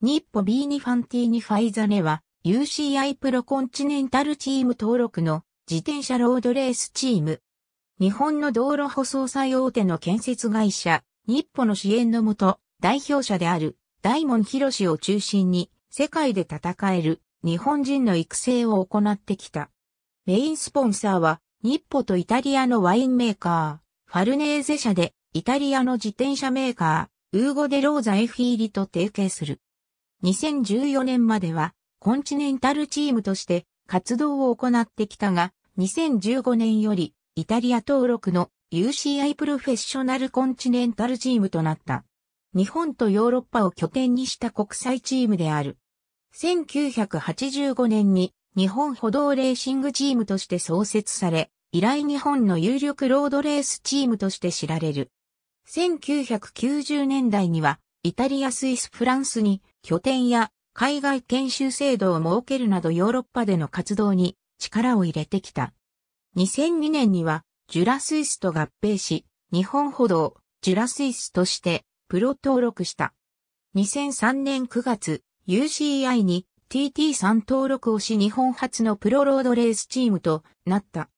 日歩 b ニファンティーニファイザネは UCI プロコンチネンタルチーム登録の自転車ロードレースチーム。日本の道路舗装最大手の建設会社、日歩の支援のもと、代表者である大門博シを中心に世界で戦える日本人の育成を行ってきた。メインスポンサーは日歩とイタリアのワインメーカー、ファルネーゼ社でイタリアの自転車メーカー、ウーゴ・デ・ローザ・エフィーリと提携する。2014年まではコンチネンタルチームとして活動を行ってきたが、2015年よりイタリア登録の UCI プロフェッショナルコンチネンタルチームとなった。日本とヨーロッパを拠点にした国際チームである。1985年に日本歩道レーシングチームとして創設され、以来日本の有力ロードレースチームとして知られる。1990年代にはイタリア、スイス、フランスに拠点や海外研修制度を設けるなどヨーロッパでの活動に力を入れてきた。2002年にはジュラスイスと合併し、日本歩道、ジュラスイスとしてプロ登録した。2003年9月、UCI に TT3 登録をし日本初のプロロードレースチームとなった。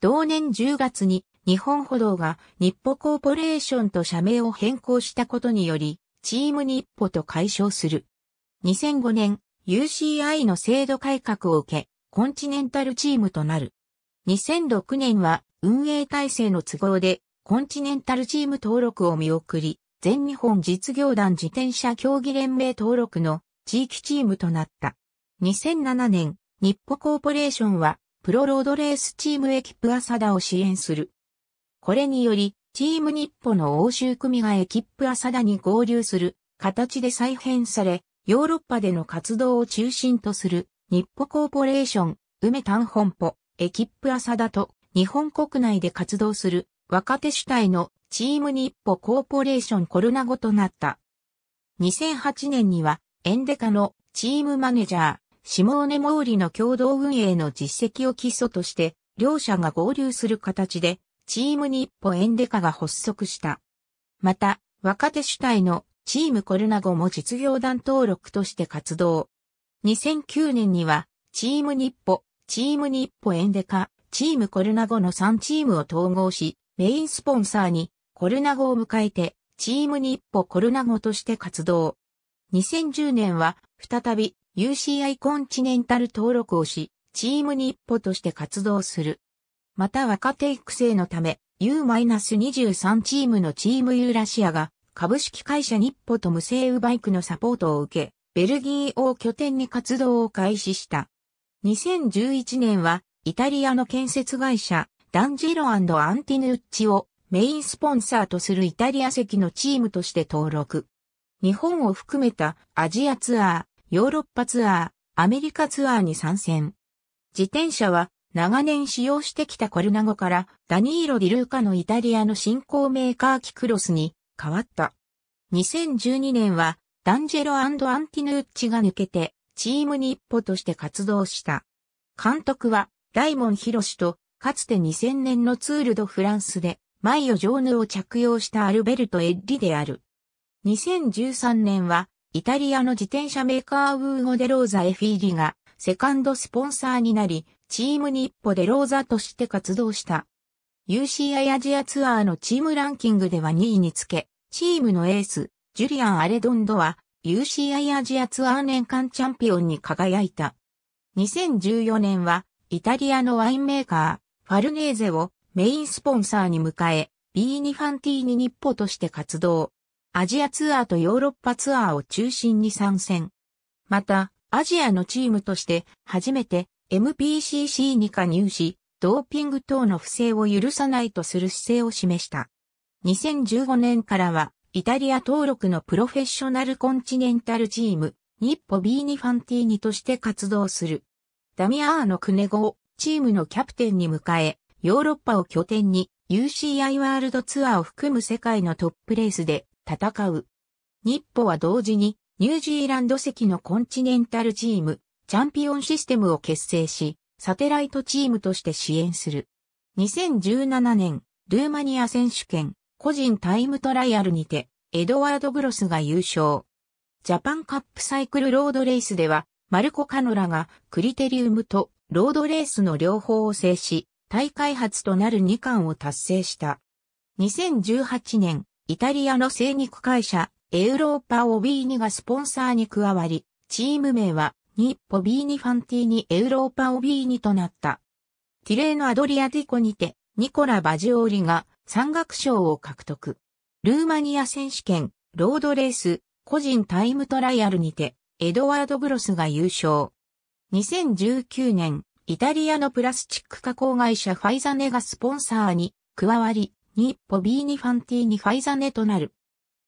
同年10月に日本歩道が日本コーポレーションと社名を変更したことにより、チーム日歩と解消する。2005年、UCI の制度改革を受け、コンチネンタルチームとなる。2006年は運営体制の都合でコンチネンタルチーム登録を見送り、全日本実業団自転車競技連盟登録の地域チームとなった。2007年、日報コーポレーションはプロロードレースチームエキプアサダを支援する。これにより、チーム日報の欧州組がエキップ浅田に合流する形で再編され、ヨーロッパでの活動を中心とする日報コーポレーション、梅丹本舗、エキップ浅田と日本国内で活動する若手主体のチーム日報コーポレーションコロナ後となった。2008年にはエンデカのチームマネージャー、シモーネ・モーリの共同運営の実績を基礎として、両者が合流する形でチーム日ポエンデカが発足した。また、若手主体のチームコルナゴも実業団登録として活動。2009年には、チーム日ポ、チーム日ポエンデカ、チームコルナゴの3チームを統合し、メインスポンサーにコルナゴを迎えて、チーム日ポコルナゴとして活動。2010年は、再び UCI コンチネンタル登録をし、チーム日ポとして活動する。また若手育成のため、U-23 チームのチームユーラシアが、株式会社日ポと無声ウバイクのサポートを受け、ベルギーを拠点に活動を開始した。2011年は、イタリアの建設会社、ダンジロアンティヌッチをメインスポンサーとするイタリア籍のチームとして登録。日本を含めたアジアツアー、ヨーロッパツアー、アメリカツアーに参戦。自転車は長年使用してきたコルナ語からダニーロ・ディルーカのイタリアの新興メーカーキクロスに変わった。2012年はダンジェロ・アンティヌッチが抜けてチーム日歩として活動した。監督はイモン・ヒロシとかつて2000年のツールド・フランスでマイオ・ジョーヌを着用したアルベルト・エッリである。2013年はイタリアの自転車メーカーウーゴ・デローザ・エフィーリがセカンドスポンサーになり、チーム日歩でローザとして活動した。UCI アジアツアーのチームランキングでは2位につけ、チームのエース、ジュリアン・アレドンドは UCI アジアツアー年間チャンピオンに輝いた。2014年はイタリアのワインメーカー、ファルネーゼをメインスポンサーに迎え、ビーニファンティーニ日歩として活動。アジアツアーとヨーロッパツアーを中心に参戦。また、アジアのチームとして初めて MPCC に加入し、ドーピング等の不正を許さないとする姿勢を示した。2015年からは、イタリア登録のプロフェッショナルコンチネンタルチーム、ニッポビーニファンティーニとして活動する。ダミアーノ・クネゴをチームのキャプテンに迎え、ヨーロッパを拠点に UCI ワールドツアーを含む世界のトップレースで戦う。ニッポは同時にニュージーランド籍のコンチネンタルチームチャンピオンシステムを結成し、サテライトチームとして支援する。2017年、ルーマニア選手権、個人タイムトライアルにて、エドワード・グロスが優勝。ジャパンカップサイクルロードレースでは、マルコ・カノラがクリテリウムとロードレースの両方を制し、大会初となる2冠を達成した。2018年、イタリアの精肉会社、エウローパ・オビーニがスポンサーに加わり、チーム名はにポビーニ・ファンティーニ・エウローパ・オビーニとなった。ティレーのアドリアティコにて、ニコラ・バジオーリが山岳賞を獲得。ルーマニア選手権、ロードレース、個人タイムトライアルにて、エドワード・ブロスが優勝。2019年、イタリアのプラスチック加工会社ファイザネがスポンサーに加わり、ニッポビーニ・ファンティーニ・ファイザネとなる。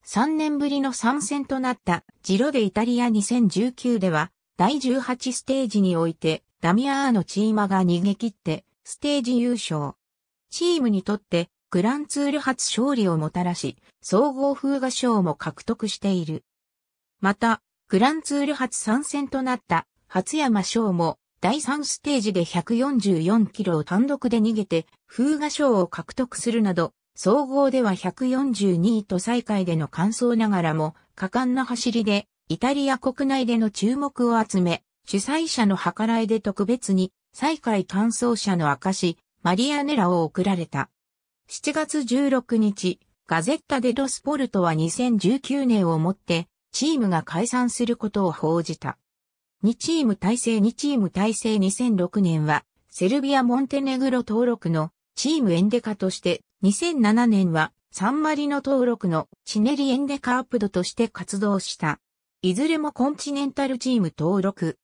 3年ぶりの参戦となったジロでイタリア2019では、第18ステージにおいて、ダミアーのチーマが逃げ切って、ステージ優勝。チームにとって、グランツール初勝利をもたらし、総合風画賞も獲得している。また、グランツール初参戦となった初山賞も第3ステージで144キロを単独で逃げて風画賞を獲得するなど、総合では142位と最下位での完走ながらも果敢な走りでイタリア国内での注目を集め、主催者の計らいで特別に、再会感想者の証、マリアネラを贈られた。7月16日、ガゼッタ・デ・ロスポルトは2019年をもって、チームが解散することを報じた。2チーム体制2チーム体制2006年は、セルビア・モンテネグロ登録のチームエンデカとして、2007年はサンマリノ登録のチネリエンデカアプドとして活動した。いずれもコンチネンタルチーム登録。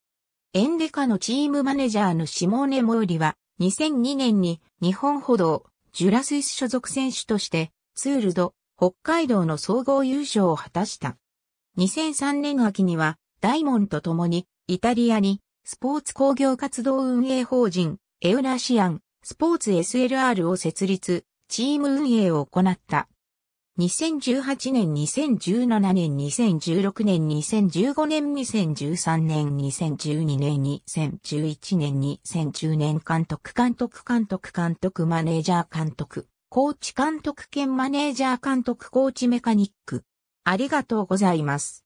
エンデカのチームマネジャーのシモーネ・モーリは、2002年に日本歩道、ジュラスイス所属選手として、ツールド、北海道の総合優勝を果たした。2003年秋には、大門と共に、イタリアに、スポーツ工業活動運営法人、エウラシアン、スポーツ SLR を設立、チーム運営を行った。2018年、2017年、2016年、2015年、2013年、2012年、2011年、2010年、監督、監督、監督、監督、マネージャー、監督、コーチ監督兼マネージャー監督、コーチメカニック。ありがとうございます。